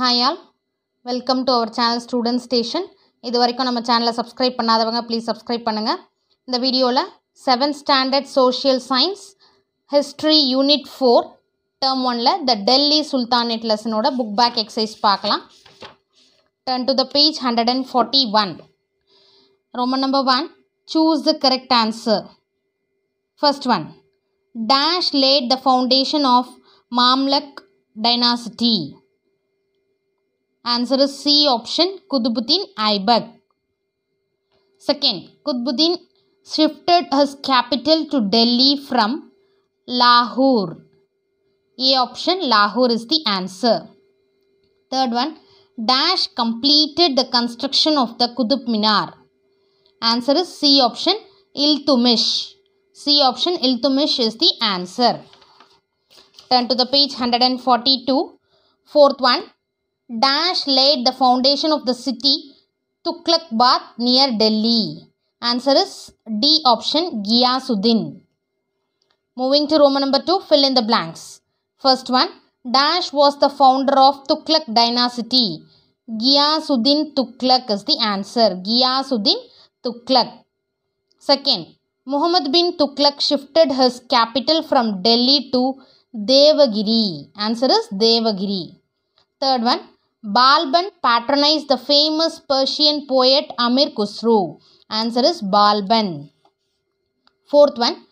Hi all welcome to our channel student station இது வரைக்கும் நம்ம சேனலை சப்ஸ்கிரைப் பண்ணாதவங்க ப்ளீஸ் சப்ஸ்கிரைப் பண்ணுங்கள் இந்த வீடியோவில் seventh standard social science history unit four term ஒனில் த டெல்லி சுல்தானேட் லெசனோட புக் பேக் எக்ஸசைஸ் பார்க்கலாம் turn to the page hundred and forty one ரொம்ப number one choose the correct answer first one dash laid the foundation of Mamluk dynasty Answer is C option Qutbuddin Aibak. Second, Qutbuddin shifted his capital to Delhi from Lahore. A option Lahore is the answer. Third one, Dash completed the construction of the Qutub Minar. Answer is C option Iltumish. C option Iltumish is the answer. Turn to the page 142. Fourth one, Dash laid the foundation of the city Tughlakbad near Delhi. Answer is D option Ghiyasuddin. Moving to Roman number 2, fill in the blanks. First one, Dash was the founder of Tuklak dynasty. Ghiyasuddin Tuklak is the answer. Ghiyasuddin Tuklak. Second, Muhammad bin Tuklak shifted his capital from Delhi to Devagiri. Answer is Devagiri. Third one, Balban patronized the famous Persian poet Amir Khusru. Answer is Balban. Fourth one,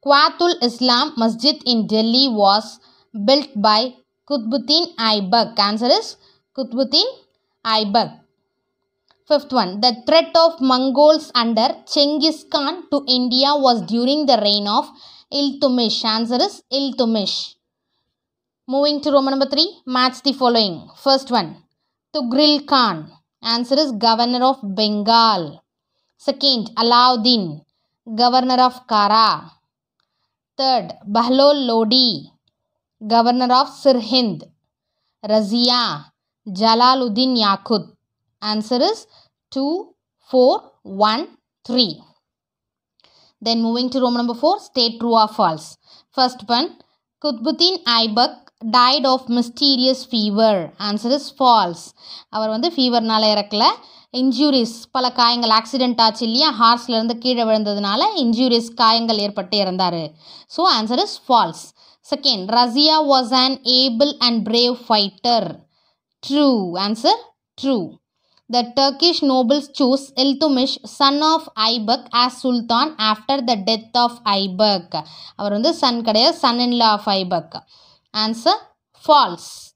Quatul Islam Masjid in Delhi was built by Qutbuddin Aibak. Answer is Qutbuddin Aibak. Fifth one, the threat of Mongols under Chingis Khan to India was during the reign of Iltumish. Answer is Iltutmish. Moving to Roman number 3, match the following. First one, Tughril Khan. Answer is Governor of Bengal. Second, Alauddin, Governor of Kara. Third, Bahlol Lodi, Governor of Sirhind. Razia, Jalaluddin Yakut. Answer is 2, 4, 1, 3. Then moving to Roman number 4, state true or false. First one, Kutbuddin Aibak died of mysterious fever answer is false அவர் வந்து ஃபீவர்னால் இறக்கல injurious பல காயங்கள் accident ஆச்சு இல்லையா ஹார்ஸ்லேருந்து கீழே விழுந்ததுனால injurious காயங்கள் ஏற்பட்டு இறந்தார் so answer is false second Razia was an able and brave fighter true answer true the Turkish nobles choose Iltutmish son of Aibak as sultan after the death of Aibak அவர் வந்து சன் கிடையாது son in law of Aibak Answer false.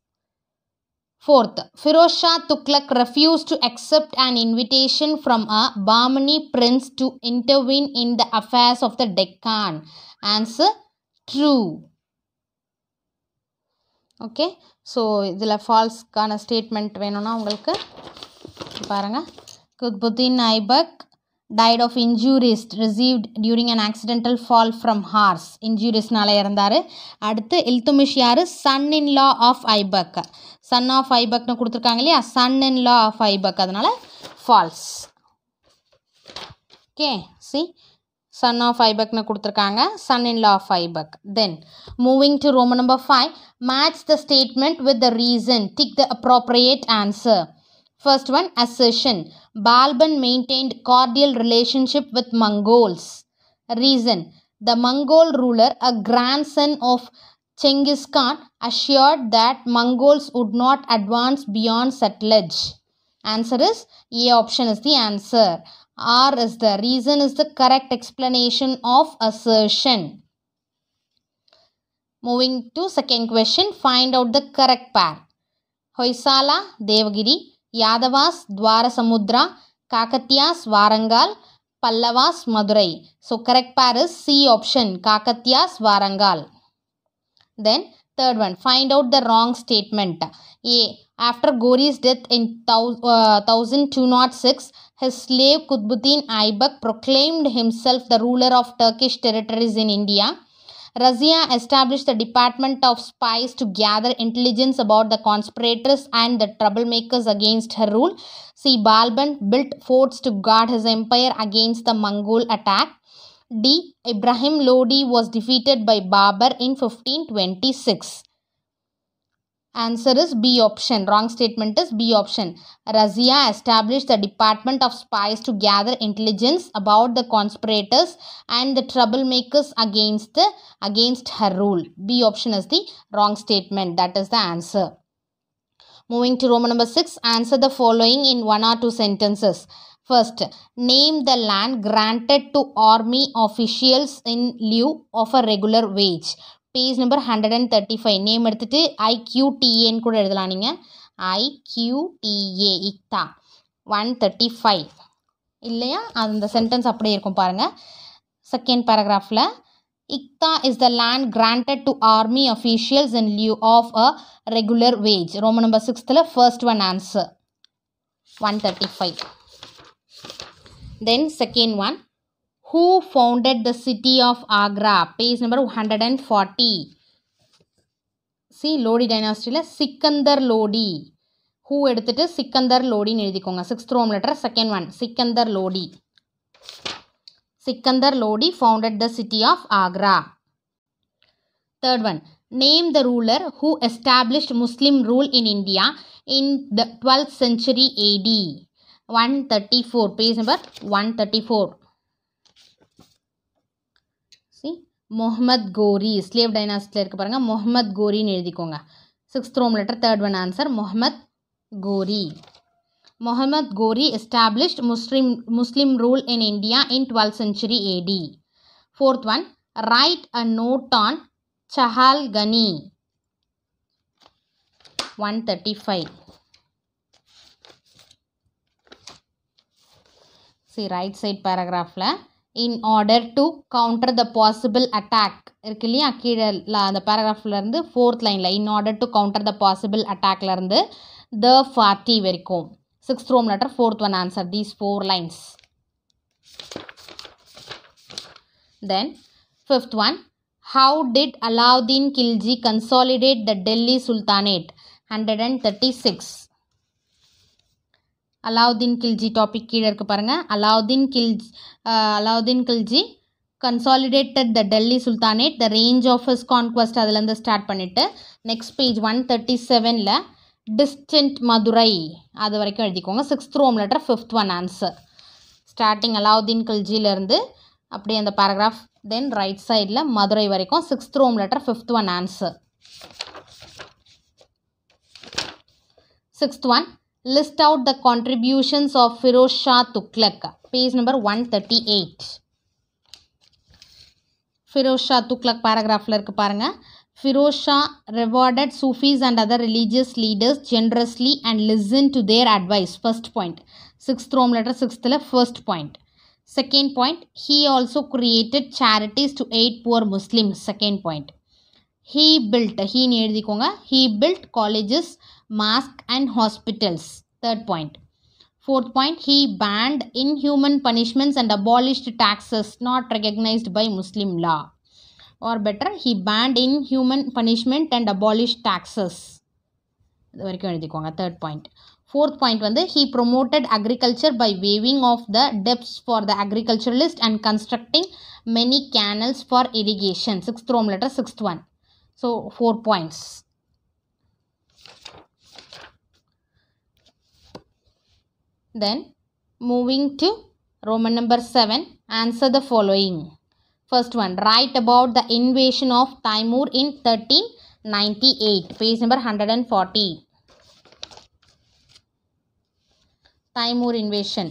Fourth, Firoz Shah Tughlaq refused to accept an invitation from a Bahmani prince to intervene in the affairs of the Deccan. Answer true. Okay so இதில் ஃபால்ஸ்க்கான statement வேணும்னா உங்களுக்கு பாருங்கள் Qutbuddin Aibak died of injuries received during an accidental fall from horse இன்ஜூரிஸ்னால இறந்தார் அடுத்து இல்துமிஷ் யார் son in law of Aibak son of ஐபக்னு கொடுத்துருக்காங்க இல்லையா son in law of Aibak அதனால் false okay C son of ஐபக்னு கொடுத்துருக்காங்க son in law of Aibak then moving to roman number five match the statement with the reason tick the appropriate answer First one, assertion. Balban maintained cordial relationship with Mongols. Reason. The Mongol ruler, a grandson of Genghis Khan, assured that Mongols would not advance beyond Sutlej. Answer is A option is the answer. R is the reason is the correct explanation of assertion. Moving to second question, find out the correct pair. Hoysala, Devagiri, Yadavas, Dwara, Samudra, Kakatiyas, Warangal Pallavas, Madurai So correct pair is C option Kakatiyas, Warangal then third one find out the wrong statement A after Ghori's death in 1206 uh, his slave Qutbuddin Aibak proclaimed himself the ruler of Turkish territories in India Razia established the Department of Spies to gather intelligence about the conspirators and the troublemakers against her rule. C. Balban built forts to guard his empire against the Mongol attack. D. Ibrahim Lodi was defeated by Babur in 1526. Answer is B option. Wrong statement is B option. Razia established the Department of Spies to gather intelligence about the conspirators and the troublemakers against the against her rule. B option is the wrong statement. That is the answer. Moving to Roman number 6, answer the following in one or two sentences. First, name the land granted to army officials in lieu of a regular wage. Page number hundred and thirty five name I ஐக்யூடிஏன்னு கூட எழுதலாம் நீங்கள் IQTA iqta one thirty five இல்லையா அது இந்த sentence அப்படியே இருக்கும் பாருங்கள் செகண்ட் பேராகிராஃபில் iqta is the land granted to army officials in lieu of a regular wage roman number சிக்ஸ்த்தில் first one answer one thirty five then second one Who founded the city of Agra? Page number 140. See, Lodi dynasty, Sikandar Lodi. Who edited Sikandar Lodi? Sixth Rome letter, second one. Sikandar Lodi. Sikandar Lodi founded the city of Agra. Third one. Name the ruler who established Muslim rule in India in the 12th century AD. 134. Page number 134. C Mohammad Ghori slave டைனாஸ்டியில் இருக்க பாருங்கள் மொஹமத் கோரின்னு எழுதிக்கோங்க sixth roman letter third one answer Mohammad Ghori Mohammad Ghori established Muslim Muslim rule in India in twelfth century AD fourth one write a note on Chahalgani one thirty five C right side பேராகிராஃபில் in order to counter the possible attack இருக்கு இல்லையா கீழே அந்த பேராகிராஃப்லேருந்து fourth லைனில் in order to counter the possible அட்டாக்லேருந்து the forty வரைக்கும் sixth roman letter fourth one answer these four lines then fifth one how did Alauddin Khilji consolidate the Delhi sultanate hundred and thirty six Alauddin Khilji topic கீழே இருக்குது பாருங்கள் Alauddin Khilji Alauddin Khilji consolidated the Delhi sultanate the range of his conquest அதுலேருந்து start பண்ணிவிட்டு next page one thirty செவனில் distant Madurai அது வரைக்கும் எழுதிக்கோங்க sixth roman letter fifth one answer starting Alauddin கில்ஜியிலேருந்து அப்படியே அந்த பேராகிராஃப் தென் ரைட் சைடில் மதுரை வரைக்கும் sixth roman letter fifth one answer sixth one list out the contributions of Firoz Shah Tughlaq, page number 138. Firoz Shah Tughlaq paragraph. இருக்கு பாருங்க Firoz Shah rewarded Sufis and other religious leaders generously and listened to their advice. First point. Sixth Rome letter, sixth first point. Second point, he also created charities to aid poor Muslims. Second point. He built, he he built colleges, mask and hospitals third point fourth point he banned inhuman punishments and abolished taxes not recognized by muslim law or better he banned inhuman punishment and abolished taxes third point fourth point வந்து he promoted agriculture by waiving off the debts for the agriculturalist and constructing many canals for irrigation sixth rome letter sixth one so four points Then moving to Roman number 7, answer the following. First one, write about the invasion of Timur in 1398, page number 140. Timur invasion.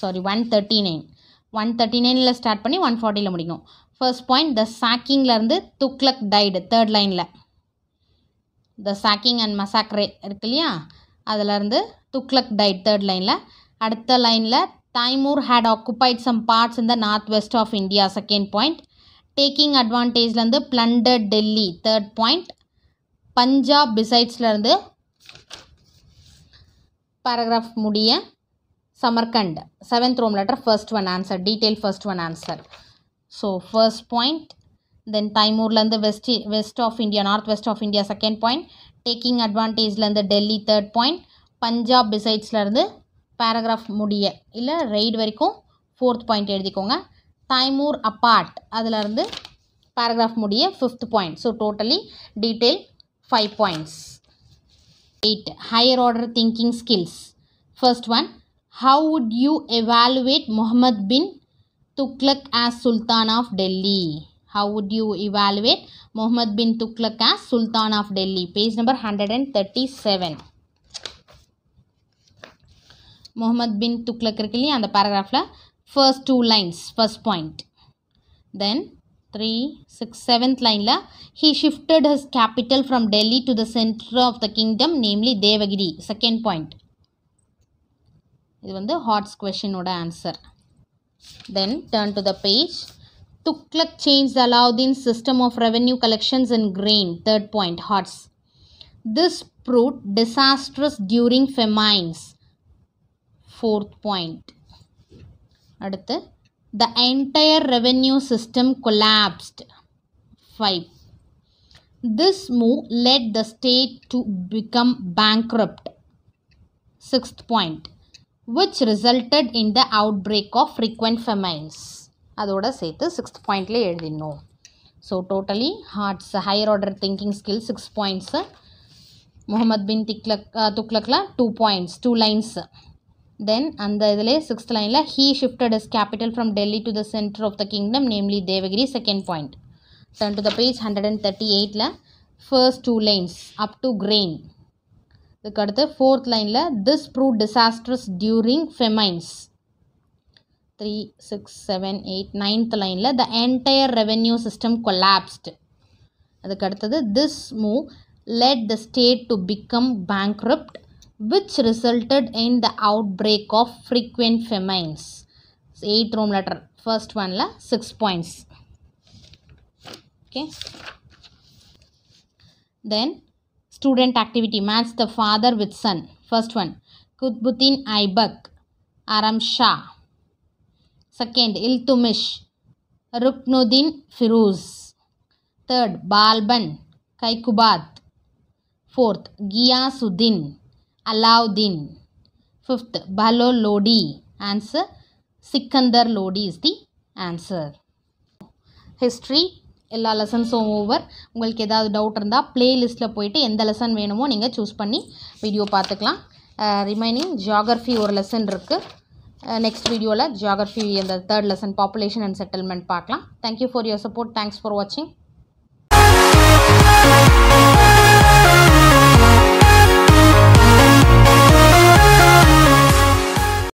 sorry 139 thirty nine one thirty நைனில் start பண்ணி one ஃபார்ட்டியில் முடிக்கணும் first point the சாக்கிங்லேருந்து Tughlaq died third லைனில் the shocking and மசாக்ரே இருக்கு இல்லையா அதிலருந்து Thuglak tight third லைனில் அடுத்த லைனில் Timur had occupied some parts இந்த north west of India second point taking அட்வான்டேஜ்லேருந்து plunder Delhi third point Punjab பிசைட்ஸ்லேருந்து பேராகிராஃப் முடிய Samarkand seventh roman letter first one answer detail first one answer so first point then தைமூர்லேருந்து west west of India north west of India second point taking அட்வான்டேஜ்லேருந்து Delhi third point Punjab பிசைட்ஸ்லேருந்து paragraph முடிய இல்லை raid வரைக்கும் fourth point எழுதிக்கோங்க Timur apart அதிலிருந்து paragraph முடிய fifth point so totally detail five points eight higher order thinking skills first one how would you evaluate Muhammad bin Tughlaq as sultan of Delhi how would you evaluate Mohammad bin Tughlaq as Sultan of Delhi. Page number 137. Mohammad bin Tughlaq Rikili and the paragraph la first two lines, first point. Then 3, 6, line la he shifted his capital from Delhi to the center of the kingdom, namely Devagiri. Second point. This is the hot question answer. Then turn to the page Tughlaq changed Alauddin's system of revenue collections in grain. Third point, huts. This proved disastrous during famines. Fourth point. அடுத்து the entire revenue system collapsed. 5. This move led the state to become bankrupt. Sixth point, which resulted in the outbreak of frequent famines. அதோட சேர்த்து sixth பாயிண்ட்லேயே எழுதிடணும் so totally HOTS higher order thinking skill six points Muhammad bin Tughlaq துக்லக்கில் two points two lines then அந்த இதிலே sixth லைனில் he shifted is capital from Delhi to the centre of the kingdom namely Devagiri second point turn to the page hundred and thirty எயிட்டில் first two lines up to grain இதுக்கடுத்து fourth லைனில் this proved disasters during famines 3, 6, 7, 8, 9th line. La, the entire revenue system collapsed. Adhukaduthadhu, this move led the state to become bankrupt which resulted in the outbreak of frequent famines. So, 8th room letter. First one, la, 6 points. Okay. Then, student activity. Match the father with son. First one. Kutbuddin Aibak. Aram Shah. Second, Iltumish, Ruknuddin Firuz. Third, Balban, Kaikubat. Fourth, Giyasuddin, Alauddin. Fifth, Balo Lodi. Answer, Sikandar Lodi is the answer. History, எல்லா லெசன்ஸும் over உங்களுக்கு ஏதாவது doubt இருந்தால் ப்ளேலிஸ்ட்டில் போயிட்டு எந்த lesson வேணுமோ நீங்கள் choose பண்ணி video பார்த்துக்கலாம் ரிமைனிங் ஜியாகிரஃபி ஒரு லெசன் இருக்குது நெக்ஸ்ட் வீடியோவில் ஜியாகிரஃபி அந்த third lesson population and settlement பார்க்கலாம் thank you for your support thanks for வாட்சிங்